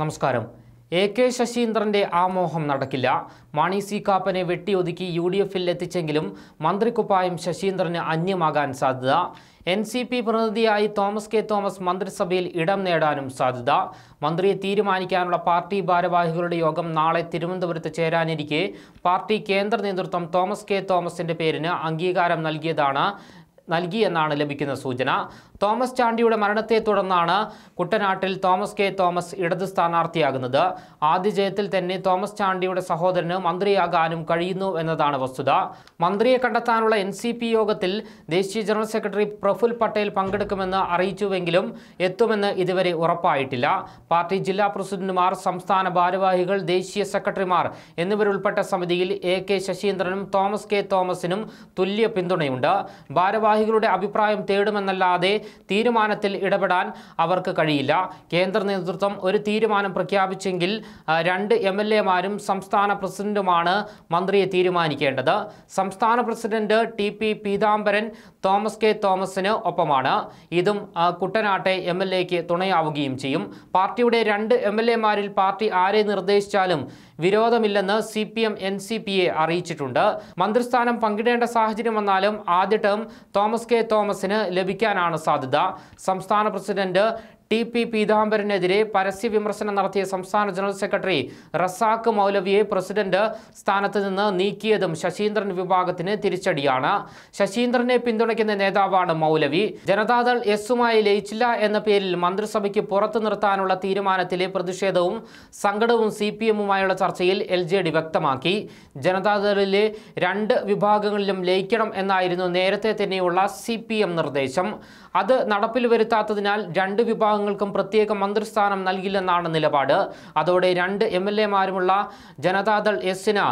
നമസ്കാരം A K ശശീന്ദ്രന്റെ ആമോഹം നടക്കില്ല മാണി സി കാപ്പനെ വെട്ടിയൊതുക്കി യു ഡി എഫിൽ എത്തിച്ചെങ്കിലും മന്ത്രിക്കുപ്പായം ശശീന്ദ്രന് അന്യമാകാൻ സാധ്യത എൻ സി പി പ്രതിനിധിയായി തോമസ് കെ തോമസ് മന്ത്രിസഭയിൽ ഇടം നേടാനും സാധ്യത മന്ത്രിയെ തീരുമാനിക്കാനുള്ള പാർട്ടി ഭാരവാഹികളുടെ യോഗം നാളെ തിരുവനന്തപുരത്ത് ചേരാനിരിക്കെ പാർട്ടി കേന്ദ്ര നേതൃത്വം തോമസ് കെ തോമസിന്റെ പേരിന് അംഗീകാരം നൽകിയതാണ് നൽകിയെന്നാണ് ലഭിക്കുന്ന സൂചന തോമസ് ചാണ്ടിയുടെ മരണത്തെ തുടർന്നാണ് കുട്ടനാട്ടിൽ തോമസ് കെ തോമസ് ഇടത് സ്ഥാനാർത്ഥിയാകുന്നത് ആദ്യ ജയത്തിൽ തന്നെ തോമസ് ചാണ്ടിയുടെ സഹോദരന് മന്ത്രിയാകാനും കഴിയുന്നു എന്നതാണ് വസ്തുത മന്ത്രിയെ കണ്ടെത്താനുള്ള എൻ യോഗത്തിൽ ദേശീയ ജനറൽ സെക്രട്ടറി പ്രഫുൽ പട്ടേൽ പങ്കെടുക്കുമെന്ന് അറിയിച്ചുവെങ്കിലും എത്തുമെന്ന് ഇതുവരെ ഉറപ്പായിട്ടില്ല പാർട്ടി ജില്ലാ പ്രസിഡന്റുമാർ സംസ്ഥാന ഭാരവാഹികൾ ദേശീയ സെക്രട്ടറിമാർ എന്നിവരുൾപ്പെട്ട സമിതിയിൽ എ കെ ശശീന്ദ്രനും തോമസ് കെ തോമസിനും തുല്യ പിന്തുണയുണ്ട് ഭാരവാഹി ഭാരവാഹികളുടെ അഭിപ്രായം തേടുമെന്നല്ലാതെ തീരുമാനത്തിൽ ഇടപെടാൻ അവർക്ക് കഴിയില്ല കേന്ദ്ര നേതൃത്വം ഒരു തീരുമാനം പ്രഖ്യാപിച്ചെങ്കിൽ രണ്ട് എം എൽ എമാരും സംസ്ഥാന പ്രസിഡന്റുമാണ് മന്ത്രിയെ തീരുമാനിക്കേണ്ടത് സംസ്ഥാന president T P Peethambaran Thomas K തോമസിന് ഒപ്പമാണ് ഇതും കുട്ടനാട്ടെ എം എൽ എക്ക് തുണയാവുകയും ചെയ്യും പാർട്ടിയുടെ രണ്ട് എം എൽ എമാരിൽ പാർട്ടി ആരെ നിർദ്ദേശിച്ചാലും വിരോധമില്ലെന്ന് C P M N C P A അറിയിച്ചിട്ടുണ്ട് മന്ത്രിസ്ഥാനം പങ്കിടേണ്ട സാഹചര്യം വന്നാലും ആദ്യ ടേം തോമസ് കെ തോമസിന് ലഭിക്കാനാണ് സാധ്യത സംസ്ഥാന പ്രസിഡന്റ് ടി പി പീതാംബരനെതിരെ പരസ്യ വിമർശനം നടത്തിയ സംസ്ഥാന ജനറൽ സെക്രട്ടറി റസാഖ് മൗലവിയെ പ്രസിഡന്റ് സ്ഥാനത്ത് നിന്ന് നീക്കിയതും ശശീന്ദ്രൻ വിഭാഗത്തിന് തിരിച്ചടിയാണ് ശശീന്ദ്രനെ പിന്തുണയ്ക്കുന്ന നേതാവാണ് മൗലവി ജനതാദൾ എസുമായി ലയിച്ചില്ല എന്ന പേരിൽ മന്ത്രിസഭയ്ക്ക് പുറത്തു നിർത്താനുള്ള തീരുമാനത്തിലെ പ്രതിഷേധവും സങ്കടവും സി പി എമ്മുമായുള്ള ചർച്ചയിൽ എൽ ജെ ഡി വ്യക്തമാക്കി ജനതാദളിലെ രണ്ട് വിഭാഗങ്ങളിലും ലയിക്കണം എന്നായിരുന്നു നേരത്തെ തന്നെയുള്ള സി നിർദ്ദേശം അത് നടപ്പിൽ വരുത്താത്തതിനാൽ രണ്ട് വിഭാഗം വിഭാഗങ്ങൾക്കും പ്രത്യേക മന്ത്രിസ്ഥാനം നൽകില്ലെന്നാണ് നിലപാട് അതോടെ രണ്ട് എം എൽ എമാരുമുള്ള ജനതാദൾ എസിന്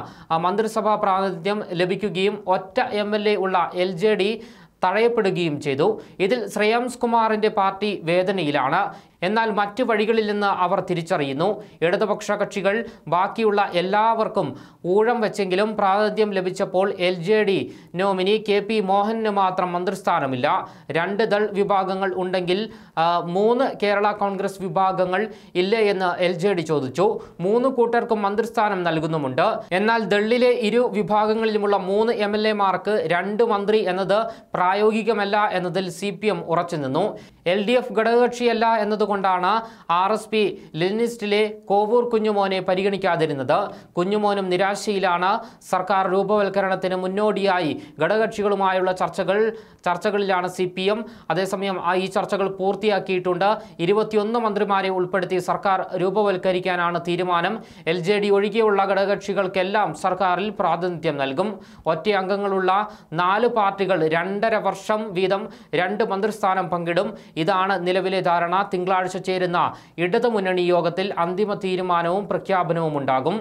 മന്ത്രിസഭാ പ്രാതിനിധ്യം ലഭിക്കുകയും ഒറ്റ എം എൽ എ ഉള്ള എൽ ജെ ഡി തടയപ്പെടുകയും ചെയ്തു ഇതിൽ ശ്രേയാംസ് കുമാറിന്റെ പാർട്ടി വേദനയിലാണ് എന്നാൽ മറ്റു വഴികളിൽ നിന്ന് അവർ തിരിച്ചറിയുന്നു ഇടതുപക്ഷ കക്ഷികൾ ബാക്കിയുള്ള എല്ലാവർക്കും ഊഴം വെച്ചെങ്കിലും പ്രാതിനിധ്യം ലഭിച്ചപ്പോൾ L J D nominee K P മോഹനു മാത്രം മന്ത്രിസ്ഥാനമില്ല രണ്ട് ദൾ വിഭാഗങ്ങൾ ഉണ്ടെങ്കിൽ മൂന്ന് കേരള കോൺഗ്രസ് വിഭാഗങ്ങൾ ഇല്ലേ എന്ന് എൽ ജെ ഡി ചോദിച്ചു മൂന്ന് കൂട്ടർക്കും മന്ത്രിസ്ഥാനം നൽകുന്നുമുണ്ട് എന്നാൽ ദളിലെ ഇരു വിഭാഗങ്ങളിലുമുള്ള മൂന്ന് എം എൽ എമാർക്ക് രണ്ട് മന്ത്രി എന്നത് പ്രായോഗികമല്ല എന്നതിൽ സി പി എം ഉറച്ചുനിന്നു എൽ ഡി എഫ് ഘടകകക്ഷിയല്ല എന്നതുകൊണ്ട് കൊണ്ടാണ് ആർ എസ് പി ലെനിസ്റ്റിലെ കോവൂർ കുഞ്ഞുമോനെ പരിഗണിക്കാതിരുന്നത് കുഞ്ഞുമോനും നിരാശയിലാണ് സർക്കാർ രൂപവൽക്കരണത്തിന് മുന്നോടിയായി ഘടകകക്ഷികളുമായുള്ള ചർച്ചകൾ ചർച്ചകളിലാണ് സി പി എം അതേസമയം ഈ ചർച്ചകൾ പൂർത്തിയാക്കിയിട്ടുണ്ട് ഇരുപത്തിയൊന്ന് മന്ത്രിമാരെ ഉൾപ്പെടുത്തി സർക്കാർ രൂപവൽക്കരിക്കാനാണ് തീരുമാനം എൽ ജെ ഡി ഒഴികെയുള്ള ഘടകകക്ഷികൾക്കെല്ലാം സർക്കാരിൽ പ്രാതിനിധ്യം നൽകും ഒറ്റ അംഗങ്ങളുള്ള നാല് പാർട്ടികൾ രണ്ടര വർഷം വീതം രണ്ട് മന്ത്രിസ്ഥാനം പങ്കിടും ഇതാണ് നിലവിലെ ധാരണ തിങ്കളാഴ്ച ഞായറാഴ്ച ചേരുന്ന ഇടതുമുന്നണി യോഗത്തിൽ അന്തിമ തീരുമാനവും പ്രഖ്യാപനവും ഉണ്ടാകും